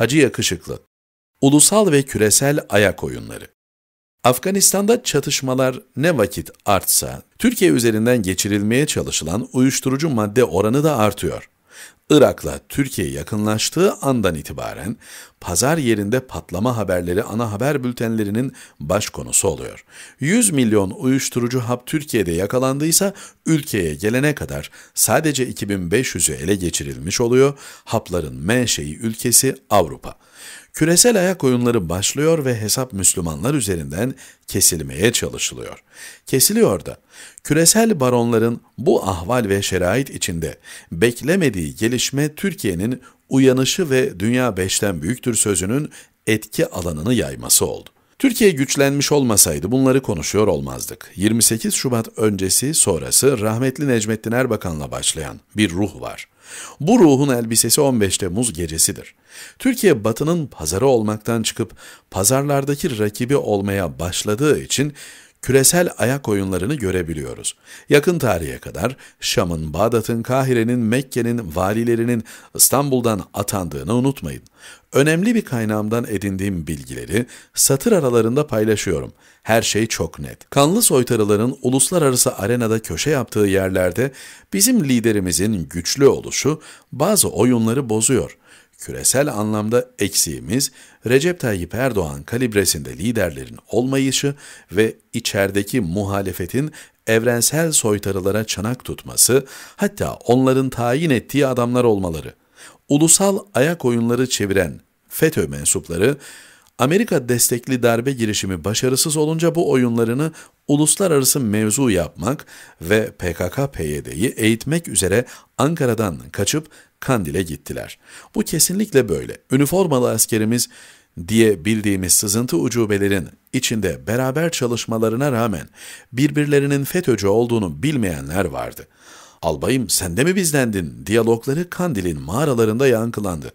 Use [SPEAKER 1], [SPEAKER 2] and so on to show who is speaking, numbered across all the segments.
[SPEAKER 1] Hacı Yakışıklı Ulusal ve küresel ayak oyunları Afganistan'da çatışmalar ne vakit artsa, Türkiye üzerinden geçirilmeye çalışılan uyuşturucu madde oranı da artıyor. Irak'la Türkiye yakınlaştığı andan itibaren pazar yerinde patlama haberleri ana haber bültenlerinin baş konusu oluyor. 100 milyon uyuşturucu hap Türkiye'de yakalandıysa ülkeye gelene kadar sadece 2500'ü ele geçirilmiş oluyor. Hapların menşei ülkesi Avrupa. Küresel ayak oyunları başlıyor ve hesap Müslümanlar üzerinden kesilmeye çalışılıyor. Kesiliyor da. Küresel baronların bu ahval ve şerait içinde beklemediği gelişme Türkiye'nin uyanışı ve dünya beşten büyüktür sözünün etki alanını yayması oldu. Türkiye güçlenmiş olmasaydı bunları konuşuyor olmazdık. 28 Şubat öncesi sonrası rahmetli Necmettin Erbakan'la başlayan bir ruh var. Bu ruhun elbisesi 15 Temmuz gecesidir. Türkiye batının pazarı olmaktan çıkıp pazarlardaki rakibi olmaya başladığı için küresel ayak oyunlarını görebiliyoruz. Yakın tarihe kadar Şam'ın, Bağdat'ın, Kahire'nin, Mekke'nin, valilerinin İstanbul'dan atandığını unutmayın. Önemli bir kaynağımdan edindiğim bilgileri satır aralarında paylaşıyorum. Her şey çok net. Kanlı soytarıların uluslararası arenada köşe yaptığı yerlerde bizim liderimizin güçlü oluşu bazı oyunları bozuyor küresel anlamda eksiğimiz Recep Tayyip Erdoğan kalibresinde liderlerin olmayışı ve içerideki muhalefetin evrensel soytarılara çanak tutması, hatta onların tayin ettiği adamlar olmaları. Ulusal ayak oyunları çeviren FETÖ mensupları Amerika destekli darbe girişimi başarısız olunca bu oyunlarını uluslararası mevzu yapmak ve PKK-PYD'yi eğitmek üzere Ankara'dan kaçıp Kandil'e gittiler. Bu kesinlikle böyle. Üniformalı askerimiz diye bildiğimiz sızıntı ucubelerin içinde beraber çalışmalarına rağmen birbirlerinin FETÖ'cü olduğunu bilmeyenler vardı.'' albayım sende mi bizlendin diyalogları Kandil'in mağaralarında yankılandı.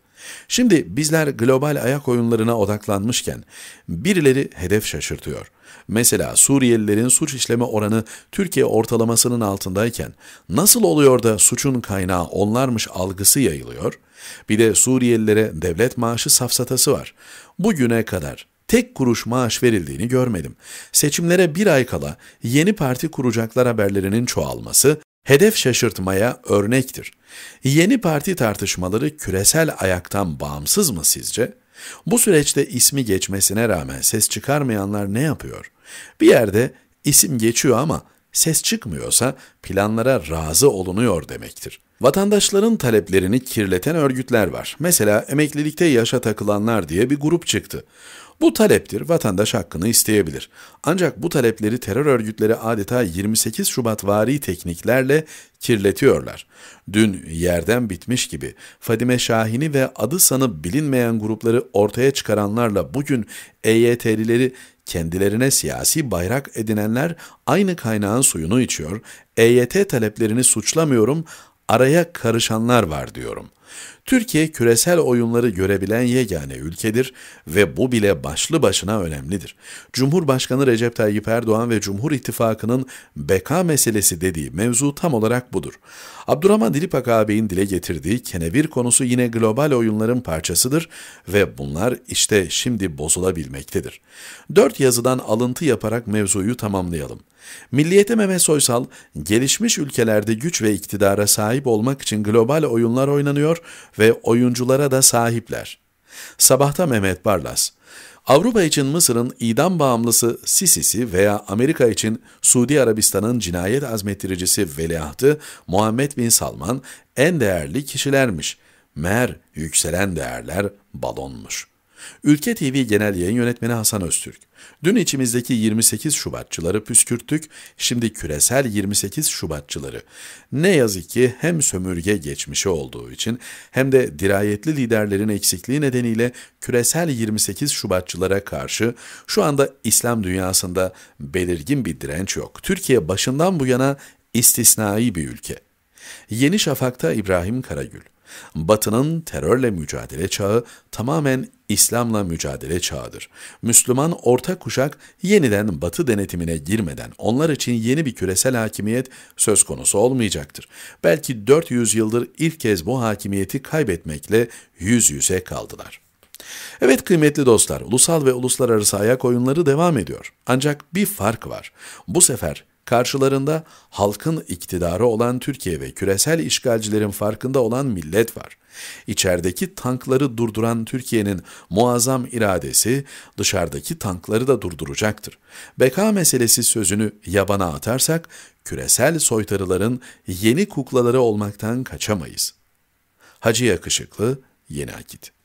[SPEAKER 1] Şimdi bizler global ayak oyunlarına odaklanmışken birileri hedef şaşırtıyor. Mesela Suriyelilerin suç işleme oranı Türkiye ortalamasının altındayken nasıl oluyor da suçun kaynağı onlarmış algısı yayılıyor? Bir de Suriyelilere devlet maaşı safsatası var. Bugüne kadar tek kuruş maaş verildiğini görmedim. Seçimlere bir ay kala yeni parti kuracaklar haberlerinin çoğalması, hedef şaşırtmaya örnektir. Yeni parti tartışmaları küresel ayaktan bağımsız mı sizce? Bu süreçte ismi geçmesine rağmen ses çıkarmayanlar ne yapıyor? Bir yerde isim geçiyor ama ses çıkmıyorsa planlara razı olunuyor demektir. Vatandaşların taleplerini kirleten örgütler var. Mesela emeklilikte yaşa takılanlar diye bir grup çıktı. Bu taleptir, vatandaş hakkını isteyebilir. Ancak bu talepleri terör örgütleri adeta 28 Şubat vari tekniklerle kirletiyorlar. Dün yerden bitmiş gibi Fadime Şahin'i ve adı sanıp bilinmeyen grupları ortaya çıkaranlarla bugün EYT'lileri kendilerine siyasi bayrak edinenler aynı kaynağın suyunu içiyor, EYT taleplerini suçlamıyorum, araya karışanlar var diyorum. Türkiye küresel oyunları görebilen yegane ülkedir ve bu bile başlı başına önemlidir. Cumhurbaşkanı Recep Tayyip Erdoğan ve Cumhur İttifakı'nın beka meselesi dediği mevzu tam olarak budur. Abdurrahman Dilipak ağabeyin dile getirdiği kenevir konusu yine global oyunların parçasıdır ve bunlar işte şimdi bozulabilmektedir. Dört yazıdan alıntı yaparak mevzuyu tamamlayalım. Milliyete Mehmet Soysal, gelişmiş ülkelerde güç ve iktidara sahip olmak için global oyunlar oynanıyor ve oyunculara da sahipler. Sabahta Mehmet Barlas, Avrupa için Mısır'ın idam bağımlısı Sisisi veya Amerika için Suudi Arabistan'ın cinayet azmettiricisi veliahtı Muhammed Bin Salman en değerli kişilermiş. Mer yükselen değerler balonmuş.'' Ülke TV Genel Yayın Yönetmeni Hasan Öztürk. Dün içimizdeki 28 Şubatçıları püskürttük, şimdi küresel 28 Şubatçıları. Ne yazık ki hem sömürge geçmişi olduğu için hem de dirayetli liderlerin eksikliği nedeniyle küresel 28 Şubatçılara karşı şu anda İslam dünyasında belirgin bir direnç yok. Türkiye başından bu yana istisnai bir ülke. Yeni Şafak'ta İbrahim Karagül Batı'nın terörle mücadele çağı tamamen İslam'la mücadele çağıdır. Müslüman orta kuşak yeniden Batı denetimine girmeden onlar için yeni bir küresel hakimiyet söz konusu olmayacaktır. Belki 400 yıldır ilk kez bu hakimiyeti kaybetmekle yüz yüze kaldılar. Evet kıymetli dostlar, ulusal ve uluslararası ayak oyunları devam ediyor. Ancak bir fark var. Bu sefer Karşılarında halkın iktidarı olan Türkiye ve küresel işgalcilerin farkında olan millet var. İçerideki tankları durduran Türkiye'nin muazzam iradesi dışarıdaki tankları da durduracaktır. Beka meselesi sözünü yabana atarsak küresel soytarıların yeni kuklaları olmaktan kaçamayız. Hacı Yakışıklı, Yeni Akit